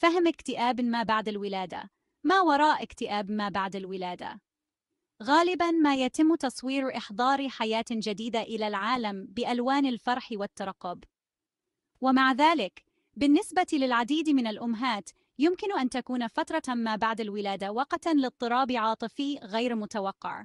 فهم اكتئاب ما بعد الولادة ما وراء اكتئاب ما بعد الولادة غالبا ما يتم تصوير إحضار حياة جديدة إلى العالم بألوان الفرح والترقب ومع ذلك بالنسبة للعديد من الأمهات يمكن أن تكون فترة ما بعد الولادة وقتاً لاضطراب عاطفي غير متوقع.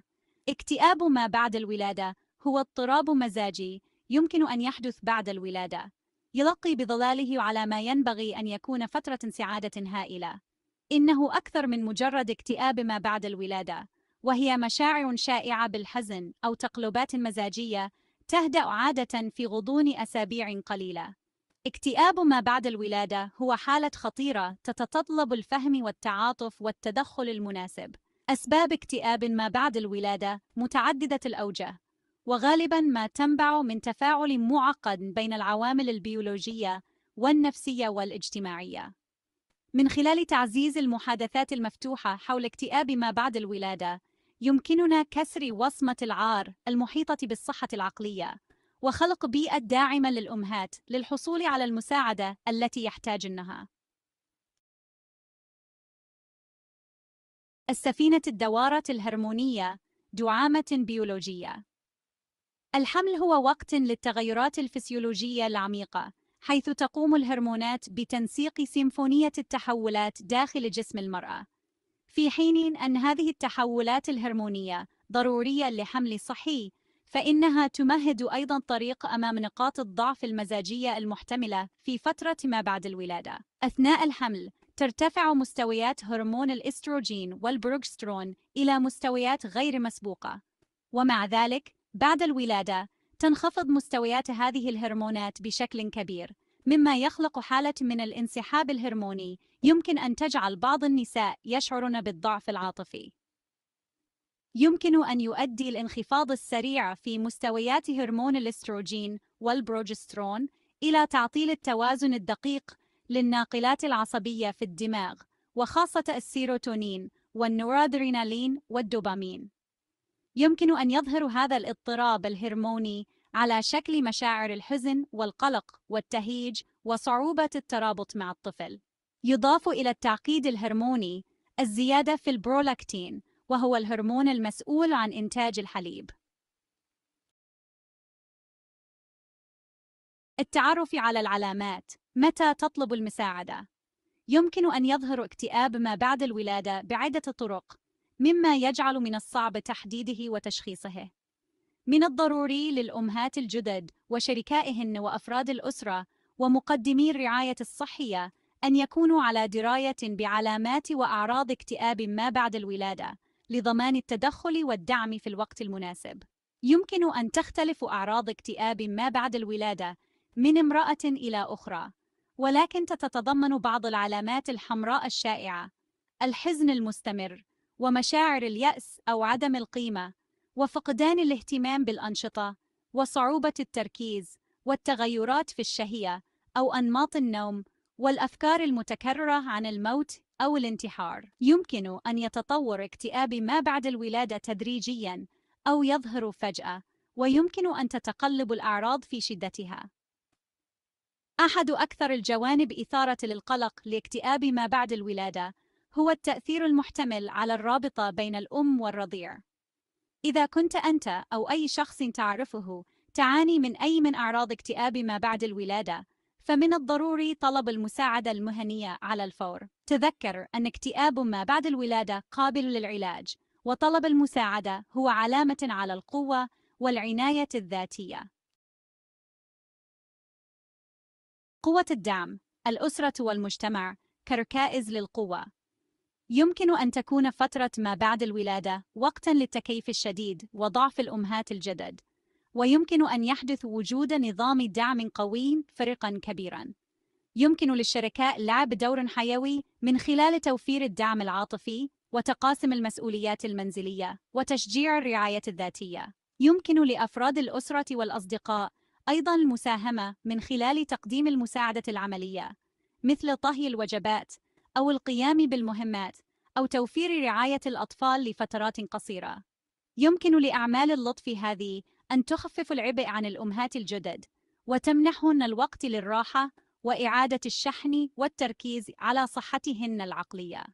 اكتئاب ما بعد الولادة هو اضطراب مزاجي يمكن أن يحدث بعد الولادة، يلقي بظلاله على ما ينبغي أن يكون فترة سعادة هائلة إنه أكثر من مجرد اكتئاب ما بعد الولادة وهي مشاعر شائعة بالحزن أو تقلبات مزاجية تهدأ عادة في غضون أسابيع قليلة اكتئاب ما بعد الولادة هو حالة خطيرة تتطلب الفهم والتعاطف والتدخل المناسب أسباب اكتئاب ما بعد الولادة متعددة الأوجه وغالبا ما تنبع من تفاعل معقد بين العوامل البيولوجيه والنفسيه والاجتماعيه من خلال تعزيز المحادثات المفتوحه حول اكتئاب ما بعد الولاده يمكننا كسر وصمه العار المحيطه بالصحه العقليه وخلق بيئه داعمه للامهات للحصول على المساعده التي يحتاجنها السفينه الدواره الهرمونيه دعامه بيولوجيه الحمل هو وقت للتغيرات الفسيولوجية العميقة، حيث تقوم الهرمونات بتنسيق سيمفونية التحولات داخل جسم المرأة، في حين أن هذه التحولات الهرمونية ضرورية لحمل صحي، فإنها تمهد أيضا طريق أمام نقاط الضعف المزاجية المحتملة في فترة ما بعد الولادة. أثناء الحمل، ترتفع مستويات هرمون الاستروجين والبروجسترون إلى مستويات غير مسبوقة، ومع ذلك بعد الولادة تنخفض مستويات هذه الهرمونات بشكل كبير مما يخلق حالة من الانسحاب الهرموني يمكن أن تجعل بعض النساء يشعرن بالضعف العاطفي يمكن أن يؤدي الانخفاض السريع في مستويات هرمون الاستروجين والبروجسترون إلى تعطيل التوازن الدقيق للناقلات العصبية في الدماغ وخاصة السيروتونين والنورادرينالين والدوبامين يمكن أن يظهر هذا الاضطراب الهرموني على شكل مشاعر الحزن والقلق والتهيج وصعوبة الترابط مع الطفل. يضاف إلى التعقيد الهرموني الزيادة في البرولاكتين وهو الهرمون المسؤول عن إنتاج الحليب. التعرف على العلامات متى تطلب المساعدة يمكن أن يظهر اكتئاب ما بعد الولادة بعدة طرق مما يجعل من الصعب تحديده وتشخيصه من الضروري للأمهات الجدد وشركائهن وأفراد الأسرة ومقدمي الرعاية الصحية أن يكونوا على دراية بعلامات وأعراض اكتئاب ما بعد الولادة لضمان التدخل والدعم في الوقت المناسب. يمكن أن تختلف أعراض اكتئاب ما بعد الولادة من امرأة إلى أخرى، ولكن تتضمن بعض العلامات الحمراء الشائعة: الحزن المستمر، ومشاعر اليأس أو عدم القيمة وفقدان الاهتمام بالأنشطة وصعوبة التركيز والتغيرات في الشهية أو أنماط النوم والأفكار المتكررة عن الموت أو الانتحار. يمكن أن يتطور اكتئاب ما بعد الولادة تدريجياً أو يظهر فجأة، ويمكن أن تتقلب الأعراض في شدتها. أحد أكثر الجوانب إثارة للقلق لاكتئاب ما بعد الولادة هو التأثير المحتمل على الرابطة بين الأم والرضيع. إذا كنت أنت أو أي شخص تعرفه تعاني من أي من أعراض اكتئاب ما بعد الولادة، فمن الضروري طلب المساعدة المهنية على الفور. تذكر أن اكتئاب ما بعد الولادة قابل للعلاج، وطلب المساعدة هو علامة على القوة والعناية الذاتية. قوة الدعم الأسرة والمجتمع كركائز للقوة يمكن أن تكون فترة ما بعد الولادة وقتاً للتكيف الشديد وضعف الأمهات الجدد، ويمكن أن يحدث وجود نظام دعم قوي فرقاً كبيراً. يمكن للشركاء لعب دور حيوي من خلال توفير الدعم العاطفي وتقاسم المسؤوليات المنزلية وتشجيع الرعاية الذاتية. يمكن لأفراد الأسرة والأصدقاء أيضاً المساهمة من خلال تقديم المساعدة العملية مثل طهي الوجبات أو القيام بالمهمات أو توفير رعاية الأطفال لفترات قصيرة. يمكن لأعمال اللطف هذه أن تخفف العبء عن الأمهات الجدد وتمنحهن الوقت للراحة وإعادة الشحن والتركيز على صحتهن العقلية.